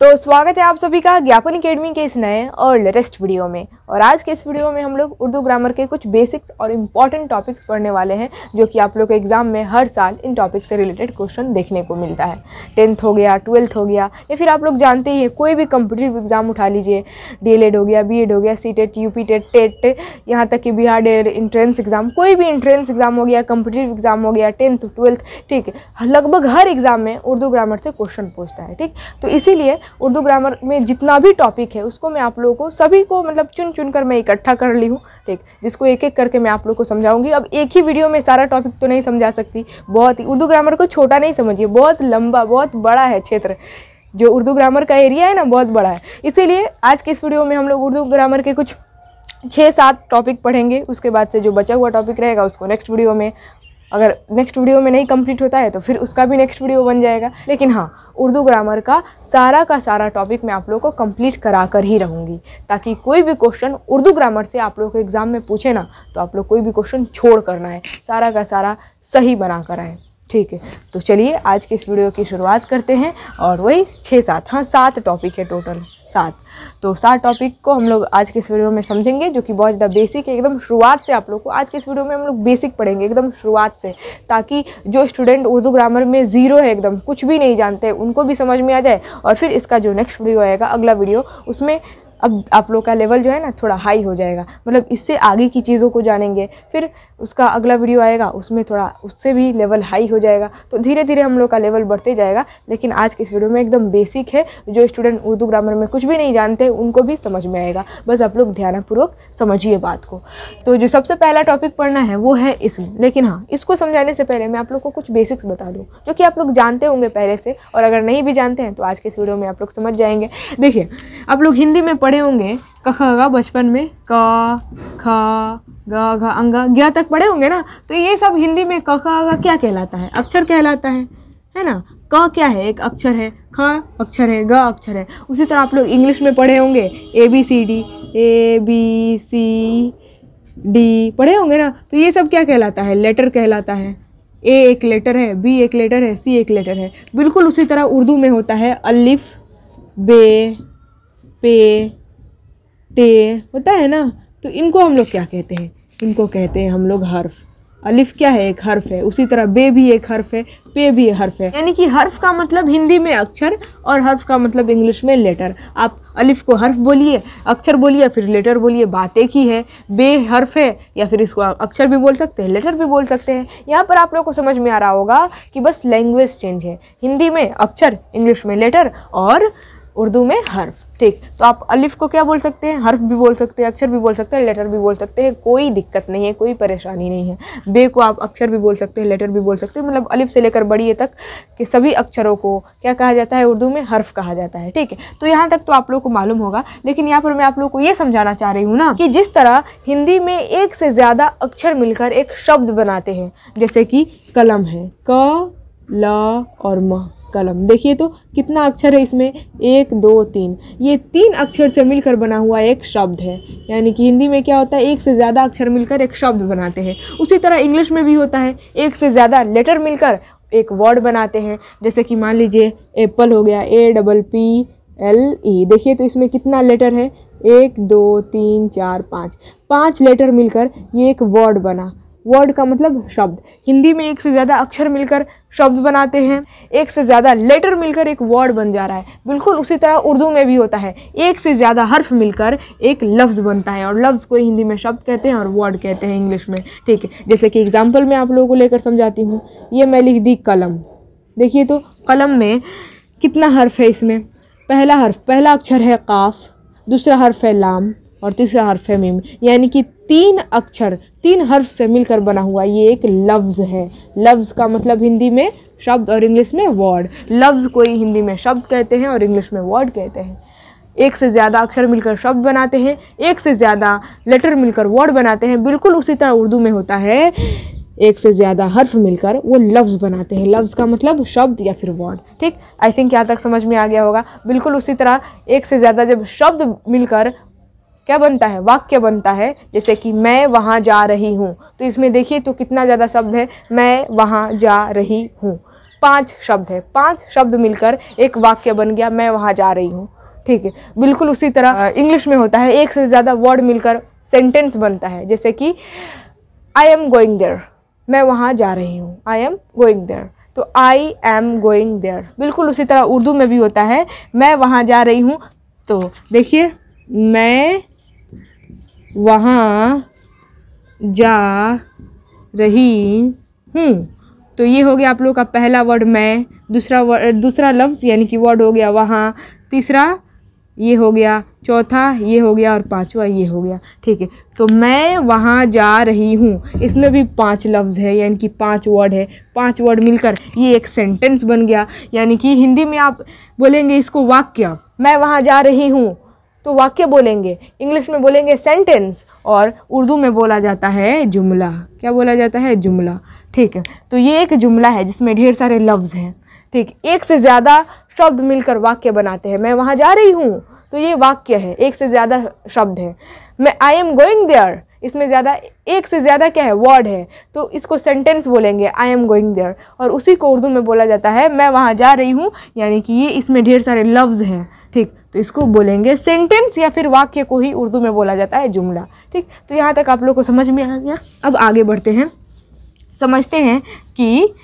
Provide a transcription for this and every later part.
तो स्वागत है आप सभी का ज्ञापन अकेडमी के इस नए और लेटेस्ट वीडियो में और आज के इस वीडियो में हम लोग उर्दू ग्रामर के कुछ बेसिक्स और इम्पॉर्टेंट टॉपिक्स पढ़ने वाले हैं जो कि आप लोग के एग्ज़ाम में हर साल इन टॉपिक से रिलेटेड क्वेश्चन देखने को मिलता है टेंथ हो गया ट्वेल्थ हो गया या फिर आप लोग जानते ही हैं कोई भी कम्पिटेटिव एग्ज़ाम उठा लीजिए डी e हो गया बी e हो गया C TET U P TET TET यहाँ तक कि बिहार डेर इंट्रेंस एग्ज़ाम कोई भी इंट्रेंस एग्ज़ाम हो गया कम्पिटेटिव एग्ज़ाम हो गया टेंथ ट्वेल्थ ठीक लगभग हर एग्ज़ाम में उर्दू ग्रामर से क्वेश्चन पूछता है ठीक तो इसीलिए उर्दू ग्रामर में जितना भी टॉपिक है उसको मैं आप लोगों को सभी को मतलब चुन चुन कर मैं इकट्ठा कर ली हूँ ठीक जिसको एक एक करके मैं आप लोग को समझाऊंगी अब एक ही वीडियो में सारा टॉपिक तो नहीं समझा सकती बहुत ही उर्दू ग्रामर को छोटा नहीं समझिए बहुत लंबा बहुत बड़ा है क्षेत्र जो उर्दू ग्रामर का एरिया है ना बहुत बड़ा है इसीलिए आज के इस वीडियो में हम लोग उर्दू ग्रामर के कुछ छः सात टॉपिक पढ़ेंगे उसके बाद से जो बचा हुआ टॉपिक रहेगा उसको नेक्स्ट वीडियो में अगर नेक्स्ट वीडियो में नहीं कंप्लीट होता है तो फिर उसका भी नेक्स्ट वीडियो बन जाएगा लेकिन हाँ उर्दू ग्रामर का सारा का सारा टॉपिक मैं आप लोगों को कंप्लीट करा कर ही रहूँगी ताकि कोई भी क्वेश्चन उर्दू ग्रामर से आप लोग एग्ज़ाम में पूछे ना तो आप लोग कोई भी क्वेश्चन छोड़ करना है सारा का सारा सही बना कर आए ठीक है तो चलिए आज के इस वीडियो की शुरुआत करते हैं और वही छः सात हाँ सात टॉपिक है टोटल सात तो सात टॉपिक को हम लोग आज के इस वीडियो में समझेंगे जो कि बहुत ज़्यादा बेसिक है एकदम शुरुआत से आप लोग को आज के इस वीडियो में हम लोग बेसिक पढ़ेंगे एकदम शुरुआत से ताकि जो स्टूडेंट उर्दू ग्रामर में ज़ीरो है एकदम कुछ भी नहीं जानते उनको भी समझ में आ जाए और फिर इसका जो नेक्स्ट वीडियो आएगा अगला वीडियो उसमें अब आप लोग का लेवल जो है ना थोड़ा हाई हो जाएगा मतलब इससे आगे की चीज़ों को जानेंगे फिर उसका अगला वीडियो आएगा उसमें थोड़ा उससे भी लेवल हाई हो जाएगा तो धीरे धीरे हम लोग का लेवल बढ़ते जाएगा लेकिन आज के इस वीडियो में एकदम बेसिक है जो स्टूडेंट उर्दू ग्रामर में कुछ भी नहीं जानते उनको भी समझ में आएगा बस आप लोग ध्यानपूर्वक समझिए बात को तो जो सबसे पहला टॉपिक पढ़ना है वो है इसम लेकिन हाँ इसको समझाने से पहले मैं आप लोग को कुछ बेसिक्स बता दूँ जो कि आप लोग जानते होंगे पहले से और अगर नहीं भी जानते हैं तो आज के इस वीडियो में आप लोग समझ जाएंगे देखिए आप लोग हिंदी में पढ़े होंगे कख गा बचपन में का खा गा घा अंगा ज्ञा तक पढ़े होंगे ना तो ये सब हिंदी में कख गा क्या कहलाता है अक्षर कहलाता है है ना क क्या है एक अक्षर है ख अक्षर है ग अक्षर है उसी तरह आप लोग इंग्लिश में पढ़े होंगे A B C D A B C D पढ़े होंगे ना तो ये सब क्या कहलाता है लेटर कहलाता है ए एक लेटर है बी एक लेटर है सी एक लेटर है बिल्कुल उसी तरह उर्दू में होता है अलिफ बे पे ते होता है ना तो इनको हम लोग क्या कहते हैं इनको कहते हैं हम लोग हर्फ अलिफ क्या है एक हर्फ है उसी तरह बे भी एक हर्फ है पे भी हर्फ है यानी कि हर्फ का मतलब हिंदी में अक्षर और हर्फ का मतलब इंग्लिश में लेटर आप अलिफ को हर्फ बोलिए अक्षर बोलिए फिर लेटर बोलिए बात एक ही है बे हर्फ है या फिर इसको अक्षर भी बोल सकते हैं लेटर भी बोल सकते हैं यहाँ पर आप लोग को समझ में आ रहा होगा कि बस लैंग्वेज चेंज है हिंदी में अक्षर इंग्लिश में लेटर और उर्दू में हर्फ ठीक तो आप अलिफ को क्या बोल सकते हैं हर्फ भी बोल सकते हैं अक्षर भी बोल सकते हैं लेटर भी बोल सकते हैं कोई दिक्कत नहीं है कोई परेशानी नहीं है बे को आप अक्षर भी बोल सकते हैं लेटर भी बोल सकते हैं मतलब अलिफ से लेकर बड़ी तक के सभी अक्षरों को क्या कहा जाता है उर्दू में हर्फ कहा जाता है ठीक है तो यहाँ तक तो आप लोग को मालूम होगा लेकिन यहाँ पर मैं आप लोग को ये समझाना चाह रही हूँ ना कि जिस तरह हिंदी में एक से ज़्यादा अक्षर मिलकर एक शब्द बनाते हैं जैसे कि कलम है क ल और म कलम देखिए तो कितना अक्षर है इसमें एक दो तीन ये तीन अक्षर से मिलकर बना हुआ एक शब्द है यानी कि हिंदी में क्या होता है एक से ज़्यादा अक्षर मिलकर एक शब्द बनाते हैं उसी तरह इंग्लिश में भी होता है एक से ज़्यादा लेटर मिलकर एक वर्ड बनाते हैं जैसे कि मान लीजिए एप्पल हो गया A double P L E देखिए तो इसमें कितना लेटर है एक दो तीन चार पाँच पाँच लेटर मिलकर ये एक वर्ड बना वर्ड का मतलब शब्द हिंदी में एक से ज़्यादा अक्षर मिलकर शब्द बनाते हैं एक से ज़्यादा लेटर मिलकर एक वर्ड बन जा रहा है बिल्कुल उसी तरह उर्दू में भी होता है एक से ज़्यादा हर्फ मिलकर एक लफ्ज़ बनता है और लफ्ज़ को हिंदी में शब्द कहते हैं और वर्ड कहते हैं इंग्लिश में ठीक है जैसे कि एग्ज़ाम्पल मैं आप लोगों को लेकर समझाती हूँ ये मैं लिख दी कलम देखिए तो कलम में कितना हर्फ है इसमें पहला हर्फ पहला अक्षर है काफ़ दूसरा हर्फ है लाम और तीसरा हर्फ है मीम यानी कि तीन अक्षर तीन हर्फ से मिलकर बना हुआ ये एक लफ्ज़ है लफ्ज़ का मतलब हिंदी में शब्द और इंग्लिश में वर्ड लफ्ज़ को ही हिंदी में शब्द कहते हैं और इंग्लिश में वर्ड कहते हैं एक से ज़्यादा अक्षर मिलकर शब्द बनाते हैं एक से ज़्यादा लेटर मिलकर वर्ड बनाते हैं बिल्कुल उसी तरह उर्दू में होता है एक से ज़्यादा हर्फ मिलकर वो लफ्ज़ बनाते हैं लफ्ज़ का मतलब शब्द या फिर वर्ड ठीक आई थिंक यहाँ तक समझ में आ गया होगा बिल्कुल उसी तरह एक से ज़्यादा जब शब्द मिलकर क्या बनता है वाक्य बनता है जैसे कि मैं वहाँ जा रही हूँ तो इसमें देखिए तो कितना ज़्यादा शब्द है मैं वहाँ जा रही हूँ पांच शब्द है पांच शब्द मिलकर एक वाक्य बन गया मैं वहाँ जा रही हूँ ठीक है बिल्कुल उसी तरह इंग्लिश में होता है एक से ज़्यादा वर्ड मिलकर सेंटेंस बनता है जैसे कि आई एम गोइंग देयर मैं वहाँ जा रही हूँ आई एम गोइंग देयर तो आई एम गोइंग देयर बिल्कुल उसी तरह उर्दू में भी होता है मैं वहाँ जा रही हूँ तो देखिए मैं वहाँ जा रही हूँ तो ये हो गया आप लोगों का पहला वर्ड मैं दूसरा वर्ड दूसरा लफ्ज़ यानी कि वर्ड हो गया वहाँ तीसरा ये हो गया चौथा ये हो गया और पांचवा ये हो गया ठीक है तो मैं वहाँ जा रही हूँ इसमें भी पांच लफ्ज़ है यानी कि पांच वर्ड है पांच वर्ड मिलकर ये एक सेंटेंस बन गया यानी कि हिंदी में आप बोलेंगे इसको वाक्य मैं वहाँ जा रही हूँ तो वाक्य बोलेंगे इंग्लिश में बोलेंगे सेंटेंस और उर्दू में बोला जाता है जुमला क्या बोला जाता है जुमला ठीक है तो ये एक जुमला है जिसमें ढेर सारे लफ्ज़ हैं ठीक एक से ज़्यादा शब्द मिलकर वाक्य बनाते हैं मैं वहाँ जा रही हूँ तो ये वाक्य है एक से ज़्यादा शब्द है मैं आई एम गोइंग देयर इसमें ज़्यादा एक से ज़्यादा क्या है वर्ड है तो इसको सेंटेंस बोलेंगे आई एम गोइंग देयर और उसी को उर्दू में बोला जाता है मैं वहाँ जा रही हूँ यानी कि ये इसमें ढेर सारे लफ्ज़ हैं ठीक तो इसको बोलेंगे सेंटेंस या फिर वाक्य को ही उर्दू में बोला जाता है जुमला ठीक तो यहाँ तक आप लोग को समझ में आ गया अब आगे बढ़ते हैं समझते हैं कि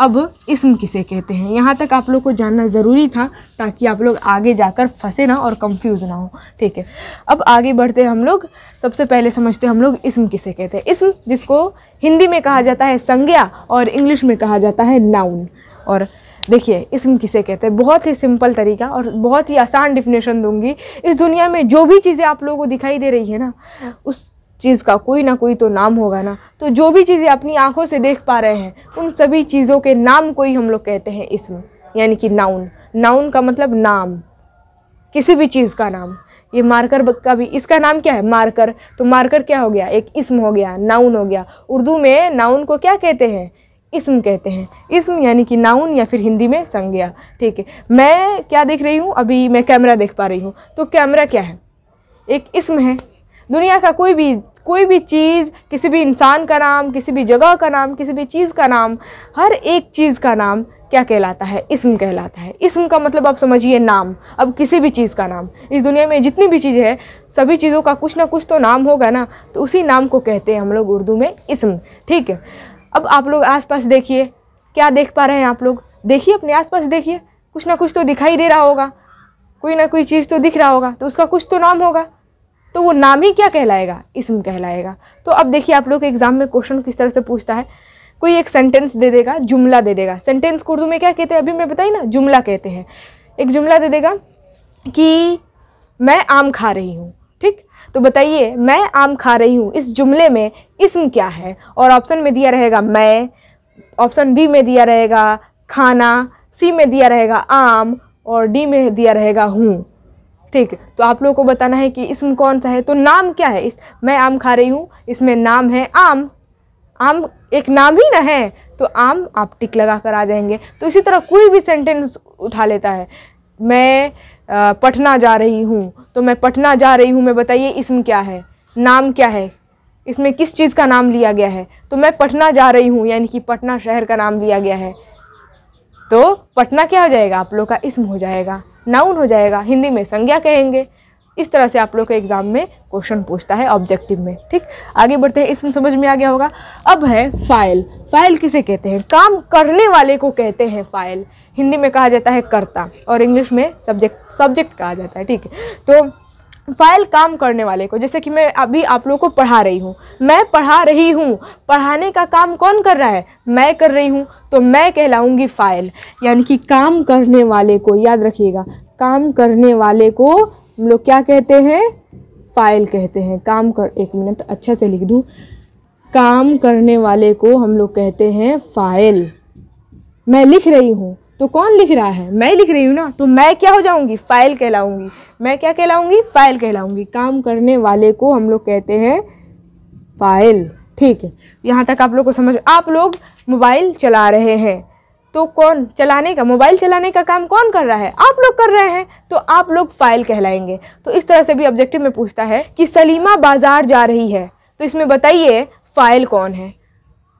अब इसम किसे कहते हैं यहाँ तक आप लोग को जानना ज़रूरी था ताकि आप लोग आगे जाकर फंसे ना और कंफ्यूज ना हो ठीक है अब आगे बढ़ते हम लोग सबसे पहले समझते हम लोग इसम किसे कहते हैं इसम जिसको हिंदी में कहा जाता है संज्ञा और इंग्लिश में कहा जाता है नाउन और देखिए इसम किसे कहते हैं बहुत ही सिंपल तरीका और बहुत ही आसान डिफिनेशन दूंगी इस दुनिया में जो भी चीज़ें आप लोगों को दिखाई दे रही है ना उस चीज़ का कोई ना कोई तो नाम होगा ना तो जो भी चीज़ें अपनी आंखों से देख पा रहे हैं उन सभी चीज़ों के नाम को ही हम लोग कहते हैं इसमें यानी कि नाउन नाउन का मतलब नाम किसी भी चीज़ का नाम ये मार्कर का भी इसका नाम क्या है मार्कर तो मार्कर क्या हो गया एक इसम हो गया नाउन हो गया उर्दू में नाउन को क्या कहते हैं इसम कहते हैं इसम यानी कि नाउन या फिर हिंदी में संज्ञा ठीक है मैं क्या देख रही हूँ अभी मैं कैमरा देख पा रही हूँ तो कैमरा क्या है एक इसम है दुनिया का कोई भी कोई भी चीज़ किसी भी इंसान का नाम किसी भी जगह का नाम किसी भी चीज़ का नाम हर एक चीज़ का नाम क्या कहलाता है इसम कहलाता है इसम का मतलब आप समझिए नाम अब किसी भी चीज़ का नाम इस दुनिया में जितनी भी चीज़ें हैं सभी चीज़ों का कुछ ना कुछ तो नाम होगा ना तो उसी नाम को कहते हैं हम लोग उर्दू में इसम ठीक है अब आप लोग आसपास देखिए क्या देख पा रहे हैं आप लोग देखिए अपने आसपास देखिए कुछ ना कुछ तो दिखाई दे रहा होगा कोई ना कोई चीज़ तो दिख रहा होगा तो उसका कुछ तो नाम होगा तो वो नाम ही क्या कहलाएगा इसम कहलाएगा तो अब देखिए आप लोग के एग्ज़ाम में क्वेश्चन किस तरह से पूछता है कोई एक सेंटेंस दे देगा जुमला दे देगा सेंटेंस उर्दू में क्या कहते हैं अभी मैं बताई ना जुमला कहते हैं एक जुमला दे देगा कि मैं आम खा रही हूँ ठीक तो बताइए मैं आम खा रही हूँ इस जुमले में इसम क्या है और ऑप्शन में दिया रहेगा मैं ऑप्शन बी में दिया रहेगा खाना सी में दिया रहेगा आम और डी में दिया रहेगा हूँ ठीक तो आप लोगों को बताना है कि इसम कौन सा है तो नाम क्या है इस मैं आम खा रही हूँ इसमें नाम है आम आम एक नाम ही ना है तो आम आप टिक लगा कर आ जाएंगे तो इसी तरह कोई भी सेंटेंस उठा लेता है मैं पटना जा रही हूँ तो मैं पटना जा रही हूँ मैं बताइए इसम क्या है नाम क्या है इसमें किस चीज़ का नाम लिया गया है तो मैं पटना जा रही हूँ यानी कि पटना शहर का नाम लिया गया है तो पटना क्या हो जाएगा आप लोग का इसम हो जाएगा नाउन हो जाएगा हिंदी में संज्ञा कहेंगे इस तरह से आप लोग के एग्ज़ाम में क्वेश्चन पूछता है ऑब्जेक्टिव में ठीक आगे बढ़ते हैं इसमें समझ में आ गया होगा अब है फाइल फाइल किसे कहते हैं काम करने वाले को कहते हैं फाइल हिंदी में कहा जाता है कर्ता और इंग्लिश में सब्जेक्ट सब्जेक्ट कहा जाता है ठीक है तो फ़ाइल काम करने वाले को जैसे कि मैं अभी आप लोगों को पढ़ा रही हूँ मैं पढ़ा रही हूँ पढ़ाने का काम कौन कर रहा है मैं कर रही हूँ तो मैं कहलाऊँगी फ़ाइल यानी कि काम करने वाले को याद रखिएगा काम करने वाले को हम लोग क्या कहते हैं फ़ाइल कहते हैं काम कर एक मिनट अच्छा से लिख दूँ काम करने वाले को हम लोग कहते हैं फ़ाइल मैं लिख रही हूँ तो कौन लिख रहा है मैं लिख रही हूँ ना तो मैं क्या हो जाऊँगी फ़ाइल कहलाऊँगी मैं क्या कहलाऊँगी फ़ाइल कहलाऊँगी काम करने वाले को हम लोग कहते हैं फ़ाइल ठीक है यहाँ तक आप लोग को समझ आप लोग मोबाइल चला रहे हैं तो कौन चलाने का मोबाइल चलाने का काम कौन कर रहा है आप लोग कर रहे हैं तो आप लोग फाइल कहलाएंगे तो इस तरह से भी ऑब्जेक्टिव में पूछता है कि सलीमा बाज़ार जा रही है तो इसमें बताइए फाइल कौन है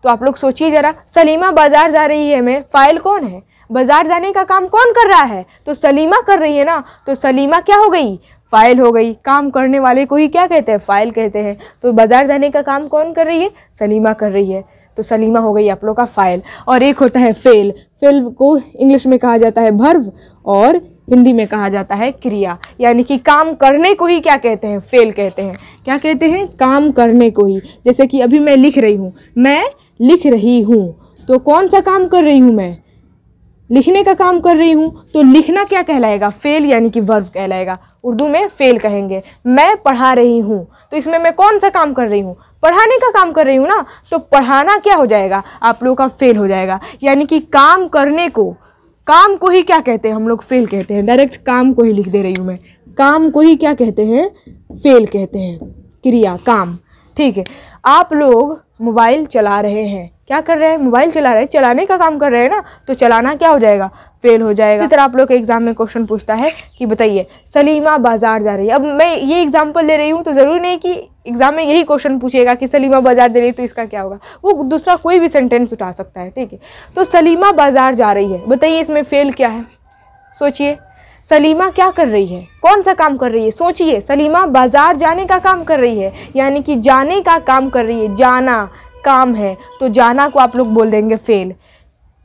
तो आप लोग सोचिए ज़रा सलीमा बाज़ार जा रही है मैं फ़ाइल कौन है बाज़ार जाने का काम कौन कर रहा है तो सलीमा कर रही है ना तो सलीमा क्या हो गई फ़ाइल हो गई काम करने वाले को ही क्या कहते हैं फ़ाइल कहते हैं तो बाज़ार जाने का काम कौन कर रही है सलीमा कर रही है तो सलीमा हो गई आप लोग का फ़ाइल और एक होता है फेल फेल को इंग्लिश में कहा जाता है भर्व और हिंदी में कहा जाता है क्रिया यानी कि काम करने को ही क्या कहते हैं फेल कहते हैं क्या कहते हैं काम करने को ही जैसे कि अभी मैं लिख रही हूँ मैं लिख रही हूँ तो कौन सा काम कर रही हूँ मैं लिखने का काम कर रही हूँ तो लिखना क्या कहलाएगा फेल यानी कि वर्व कहलाएगा उर्दू में फेल कहेंगे मैं पढ़ा रही हूँ तो इसमें मैं कौन सा काम कर रही हूँ पढ़ाने का काम कर रही हूँ ना तो पढ़ाना क्या हो जाएगा आप लोगों का फेल हो जाएगा यानी कि काम करने को काम को ही क्या कहते हैं हम लोग फेल कहते हैं डायरेक्ट काम को ही लिख दे रही हूँ मैं काम को ही क्या कहते हैं फेल कहते हैं क्रिया काम ठीक है आप लोग मोबाइल चला रहे हैं क्या कर रहे हैं मोबाइल चला रहे हैं चलाने का काम कर रहे हैं ना तो चलाना क्या हो जाएगा फेल हो जाएगा इसी तरह आप लोग के एग्ज़ाम में क्वेश्चन पूछता है कि बताइए सलीमा बाज़ार जा रही है अब मैं ये एग्ज़ाम्पल ले रही हूँ तो ज़रूरी नहीं कि एग्ज़ाम में यही क्वेश्चन पूछेगा कि सलीमा बाज़ार जा रही है तो इसका क्या होगा वो दूसरा कोई भी सेंटेंस उठा सकता है ठीक है तो सलीमा बाज़ार जा रही है बताइए इसमें फ़ेल क्या है सोचिए सलीमा क्या कर रही है कौन सा काम कर रही है सोचिए सलीमा बाज़ार जाने का काम कर रही है यानी कि जाने का काम कर रही है जाना काम है तो जाना को आप लोग बोल देंगे फेल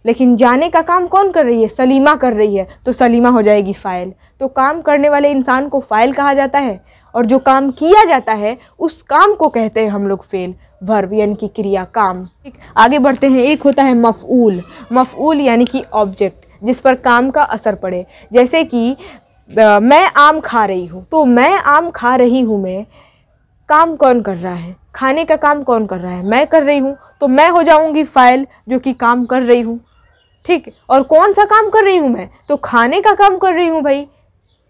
लेकिन जाने का काम कौन कर रही है सलीमा कर रही है तो सलीमा हो जाएगी फ़ाइल तो काम करने वाले इंसान को फ़ाइल कहा जाता है और जो काम किया जाता है उस काम को कहते हैं हम लोग फेल वर्ब यानी कि क्रिया काम आगे बढ़ते हैं एक होता है मफूल मफूल यानी कि ऑब्जेक्ट जिस पर काम का असर पड़े जैसे कि मैं आम खा रही हूँ तो मैं आम खा रही हूँ मैं काम कौन कर रहा है खाने का काम कौन कर रहा है मैं कर रही हूँ तो मैं हो जाऊँगी फ़ाइल जो कि काम कर रही हूँ ठीक और कौन सा काम कर रही हूँ मैं तो खाने का काम कर रही हूँ भाई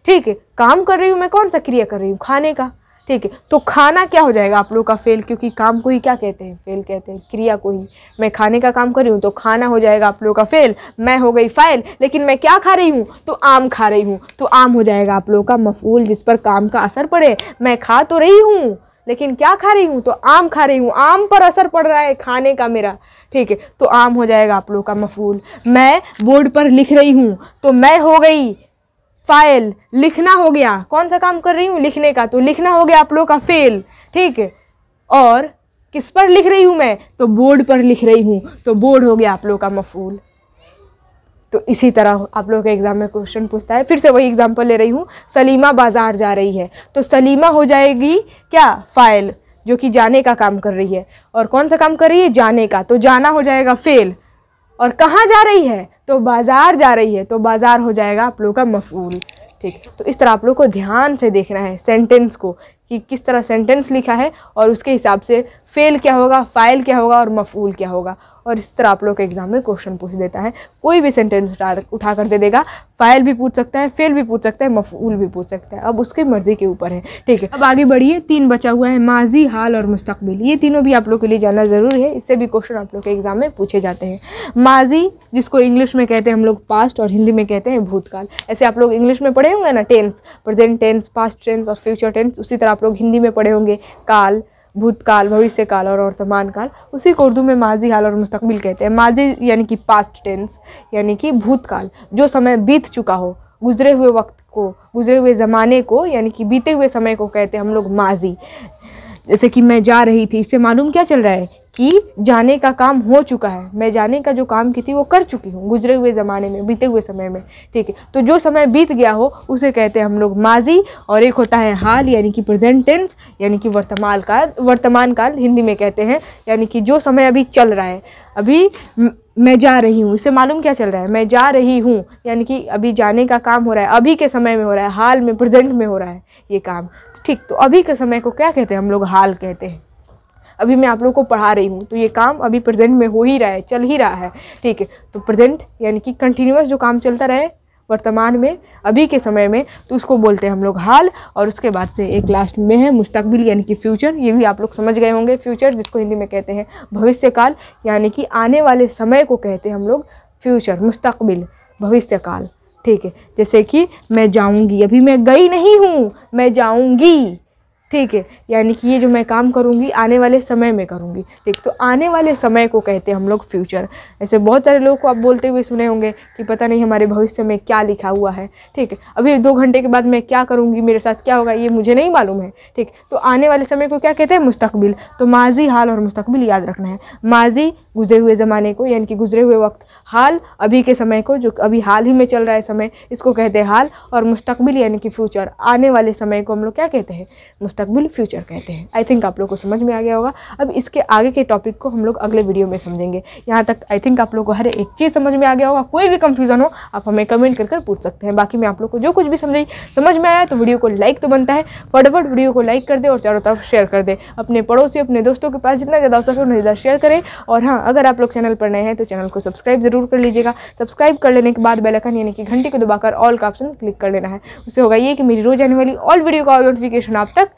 ठीक है काम कर रही हूँ मैं कौन सा क्रिया कर रही हूँ खाने का ठीक है तो खाना क्या हो जाएगा आप लोगों का फेल क्योंकि काम को ही क्या कहते हैं फेल कहते हैं क्रिया को ही मैं खाने का काम कर रही हूँ तो खाना हो जाएगा आप लोगों का फेल मैं हो गई फाइल लेकिन मैं क्या खा रही हूँ तो आम खा रही हूँ तो आम हो जाएगा आप लोगों का मफूल जिस पर काम का असर पड़े मैं खा तो रही हूँ लेकिन क्या खा रही हूँ तो आम खा रही हूँ आम पर असर पड़ रहा है खाने का मेरा ठीक है तो आम हो जाएगा आप लोगों का मफूल मैं बोर्ड पर लिख रही हूँ तो मैं हो गई फाइल लिखना हो गया कौन सा काम कर रही हूँ लिखने का तो लिखना हो गया आप लोगों का फेल ठीक है और किस पर लिख रही हूँ मैं तो बोर्ड पर लिख रही हूँ तो बोर्ड हो गया आप लोगों का मफूल तो इसी तरह आप लोगों के एग्ज़ाम में क्वेश्चन पूछता है फिर से वही एग्जाम्पल ले रही हूँ सलीमा बाज़ार जा रही है तो सलीमा हो जाएगी क्या फ़ाइल जो कि जाने का काम कर रही है और कौन सा काम कर रही है जाने का तो जाना हो जाएगा फेल और कहाँ जा रही है तो बाज़ार जा रही है तो बाज़ार हो जाएगा आप लोग का मफूल ठीक तो इस तरह आप लोग को ध्यान से देखना है सेंटेंस को कि किस तरह सेंटेंस लिखा है और उसके हिसाब से फ़ेल क्या होगा फ़ाइल क्या होगा और मफूल क्या होगा और इस तरह आप लोग के एग्ज़ाम में क्वेश्चन पूछ देता है कोई भी सेंटेंस उठा उठा कर दे देगा फाइल भी पूछ सकता है फेल भी पूछ सकता है मफूल भी पूछ सकता है अब उसकी मर्ज़ी के ऊपर है ठीक है अब आगे बढ़िए तीन बचा हुआ है माजी हाल और मुस्तबिल ये तीनों भी आप लोग के लिए जानना ज़रूरी है इससे भी क्वेश्चन आप लोग के एग्ज़ाम में पूछे जाते हैं माजी जिसको इंग्लिश में कहते हैं हम लोग पास्ट और हिंदी में कहते हैं भूतकाल ऐसे आप लोग इंग्लिश में पढ़े होंगे ना tense present tense past tense और फ्यूचर टेंस उसी तरह आप लोग हिंदी में पढ़े होंगे काल भूतकाल भविष्य काल और वर्तमान काल उसी को उर्दू में माजी हाल और मुस्तकबिल कहते हैं माजी यानी कि पास्ट टेंस यानी कि भूतकाल जो समय बीत चुका हो गुजरे हुए वक्त को गुजरे हुए ज़माने को यानी कि बीते हुए समय को कहते हैं हम लोग माजी जैसे कि मैं जा रही थी इससे मालूम क्या चल रहा है कि जाने का काम हो चुका है मैं जाने का जो काम की थी वो कर चुकी हूँ गुजरे हुए ज़माने में बीते हुए समय में ठीक है तो जो समय बीत गया हो उसे कहते हैं हम लोग माजी और एक होता है हाल यानी कि प्रेजेंट टेंस यानी कि वर्तमान काल वर्तमान काल हिंदी में कहते हैं यानी कि जो समय अभी चल रहा है अभी मैं जा रही हूँ इससे मालूम क्या चल रहा है मैं जा रही हूँ यानी कि अभी जाने का काम हो रहा है अभी के समय में हो रहा है हाल में प्रेजेंट में हो रहा है ये काम ठीक तो अभी के समय को क्या कहते हैं हम लोग हाल कहते हैं अभी मैं आप लोग को पढ़ा रही हूँ तो ये काम अभी प्रेजेंट में हो ही रहा है चल ही रहा है ठीक है तो प्रेजेंट यानी कि कंटिन्यूस जो काम चलता रहे वर्तमान में अभी के समय में तो उसको बोलते हैं हम लोग हाल और उसके बाद से एक लास्ट में है मुस्तकबिल यानी कि फ्यूचर ये भी आप लोग समझ गए होंगे फ्यूचर जिसको हिंदी में कहते हैं भविष्यकाल यानी कि आने वाले समय को कहते हैं हम लोग फ्यूचर मुस्तकबिल भविष्यकाल ठीक है जैसे कि मैं जाऊंगी अभी मैं गई नहीं हूँ मैं जाऊंगी ठीक है यानी कि ये जो मैं काम करूँगी आने वाले समय में करूँगी ठीक तो आने वाले समय को कहते हैं हम लोग फ्यूचर ऐसे बहुत सारे लोग को आप बोलते हुए सुने होंगे कि पता नहीं हमारे भविष्य में क्या लिखा हुआ है ठीक है अभी दो घंटे के बाद मैं क्या करूँगी मेरे साथ क्या होगा ये मुझे नहीं मालूम है ठीक तो आने वाले समय को क्या कहते हैं मुस्तबिल तो माजी हाल और मुस्तबिल याद रखना है माजी गुजरे हुए ज़माने को यानी कि गुजरे हुए वक्त हाल अभी के समय को जो अभी हाल ही में चल रहा है समय इसको कहते हैं हाल और मुस्तबिल यानी कि फ्यूचर आने वाले समय को हम लोग क्या कहते हैं मुस्तबिल फ्यूचर कहते हैं आई थिंक आप लोग को समझ में आ गया होगा अब इसके आगे के टॉपिक को हम लोग अगले वीडियो में समझेंगे यहाँ तक आई थिंक आप लोग को हर एक चीज़ समझ में आ गया होगा कोई भी कन्फ्यूज़न हो आप हमें कमेंट कर पूछ सकते हैं बाकी मैं आप लोग को जो कुछ भी समझ समझ में आया तो वीडियो को लाइक तो बनता है फटाफट वीडियो को लाइक कर दे और चारों तरफ शेयर कर दे अपने पड़ोसी अपने दोस्तों के पास जितना ज़्यादा हो सके उतना ज़्यादा शेयर करें और हाँ अगर आप लोग चैनल पर नए हैं तो चैनल को सब्सक्राइब जरूर कर लीजिएगा सब्सक्राइब कर लेने के बाद बेलकन यानी कि घंटी को दबाकर ऑल का ऑप्शन क्लिक कर लेना है उससे होगा ये कि मेरी रोज आने वाली ऑल वीडियो का नोटिफिकेशन आप तक